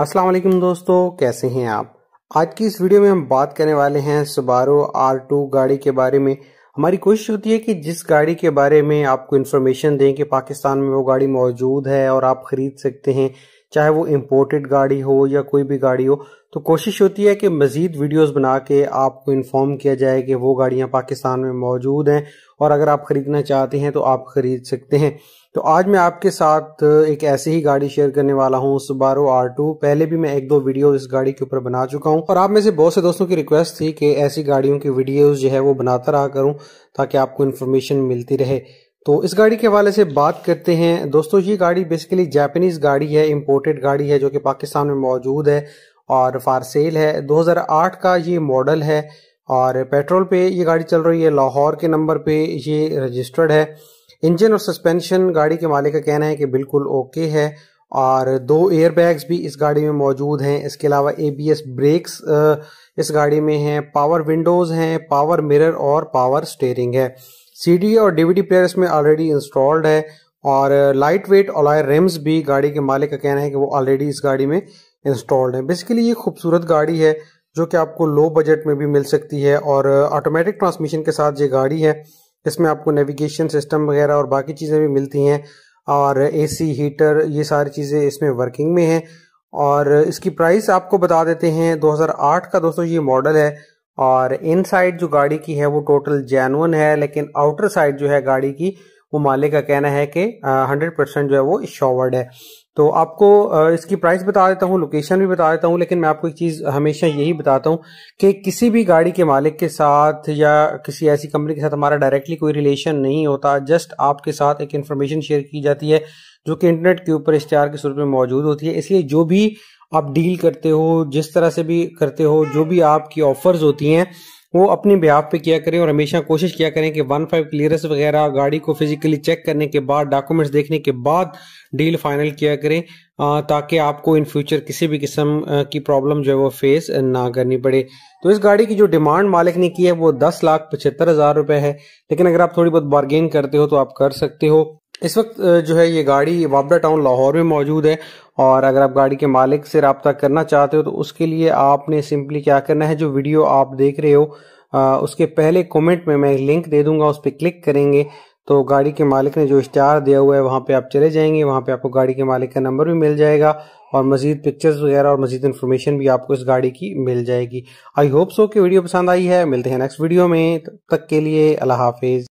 अस्सलाम वालेकुम दोस्तों कैसे हैं आप आज की इस वीडियो में हम बात करने वाले हैं सुबारो आर टू गाड़ी के बारे में हमारी कोशिश होती है कि जिस गाड़ी के बारे में आपको इन्फॉर्मेशन दें कि पाकिस्तान में वो गाड़ी मौजूद है और आप खरीद सकते हैं चाहे वो इम्पोर्टेड गाड़ी हो या कोई भी गाड़ी हो तो कोशिश होती है कि मज़ीद वीडियोस बना के आपको इन्फॉर्म किया जाए कि वो गाड़ियाँ पाकिस्तान में मौजूद हैं और अगर आप ख़रीदना चाहते हैं तो आप ख़रीद सकते हैं तो आज मैं आपके साथ एक ऐसी ही गाड़ी शेयर करने वाला हूं सुबारो आर टू पहले भी मैं एक दो वीडियो इस गाड़ी के ऊपर बना चुका हूँ और आप में से बहुत से दोस्तों की रिक्वेस्ट थी कि ऐसी गाड़ियों की वीडियोस जो है वो बनाता रहा करूं ताकि आपको इन्फॉर्मेशन मिलती रहे तो इस गाड़ी के हवाले से बात करते हैं दोस्तों ये गाड़ी बेसिकली जापानीज गाड़ी है इम्पोर्टेड गाड़ी है जो कि पाकिस्तान में मौजूद है और फार सेल है 2008 का ये मॉडल है और पेट्रोल पे ये गाड़ी चल रही है लाहौर के नंबर पे ये रजिस्टर्ड है इंजन और सस्पेंशन गाड़ी के मालिक का कहना है कि बिल्कुल ओके है और दो एयरबैग्स भी इस गाड़ी में मौजूद हैं इसके अलावा एबीएस ब्रेक्स इस गाड़ी में हैं पावर विंडोज़ हैं पावर मिरर और पावर स्टेयरिंग है सीडी और डीवीडी प्लेयर इसमें ऑलरेडी इंस्टॉल्ड है और लाइट वेट ऑलाय रेम्स भी गाड़ी के मालिक का कहना है कि वो ऑलरेडी इस गाड़ी में इंस्टॉल्ड है बेसिकली ये खूबसूरत गाड़ी है जो कि आपको लो बजट में भी मिल सकती है और ऑटोमेटिक uh, ट्रांसमिशन के साथ ये गाड़ी है इसमें आपको नेविगेशन सिस्टम वगैरह और बाकी चीज़ें भी मिलती हैं और एसी हीटर ये सारी चीज़ें इसमें वर्किंग में हैं और इसकी प्राइस आपको बता देते हैं 2008 का दोस्तों ये मॉडल है और इनसाइड जो गाड़ी की है वो टोटल जैनवन है लेकिन आउटर साइड जो है गाड़ी की वो मालिक का कहना है कि हंड्रेड परसेंट जो है वो शॉवर्ड है तो आपको इसकी प्राइस बता देता हूँ लोकेशन भी बता देता हूँ लेकिन मैं आपको एक चीज़ हमेशा यही बताता हूँ कि किसी भी गाड़ी के मालिक के साथ या किसी ऐसी कंपनी के साथ हमारा डायरेक्टली कोई रिलेशन नहीं होता जस्ट आपके साथ एक इन्फॉर्मेशन शेयर की जाती है जो कि इंटरनेट के ऊपर इश्तेहार के स्वरूप में मौजूद होती है इसलिए जो भी आप डील करते हो जिस तरह से भी करते हो जो भी आपकी ऑफर्स होती हैं वो अपने बिहाफ पे किया करें और हमेशा कोशिश किया करें कि वन फाइव क्लियरेंस वगैरह गाड़ी को फिजिकली चेक करने के बाद डॉक्यूमेंट्स देखने के बाद डील फाइनल किया करें ताकि आपको इन फ्यूचर किसी भी किस्म की प्रॉब्लम जो है वो फेस ना करनी पड़े तो इस गाड़ी की जो डिमांड मालिक ने की है वो दस लाख पचहत्तर हज़ार रुपये है लेकिन अगर आप थोड़ी बहुत बार्गेन करते हो तो आप कर सकते हो इस वक्त जो है ये गाड़ी वाबड़ा टाउन लाहौर में मौजूद है और अगर आप गाड़ी के मालिक से रबता करना चाहते हो तो उसके लिए आपने सिंपली क्या करना है जो वीडियो आप देख रहे हो आ, उसके पहले कमेंट में मैं लिंक दे दूंगा उस पर क्लिक करेंगे तो गाड़ी के मालिक ने जो इश्तहार दिया हुआ है वहाँ पे आप चले जाएंगे वहाँ पे आपको गाड़ी के मालिक का नंबर भी मिल जाएगा और मजीद पिक्चर्स वगैरह और मजीद इन्फॉर्मेशन भी आपको इस गाड़ी की मिल जाएगी आई होप सो कि वीडियो पसंद आई है मिलते हैं नेक्स्ट वीडियो में तब तक के लिए अल्लाह हाफिज़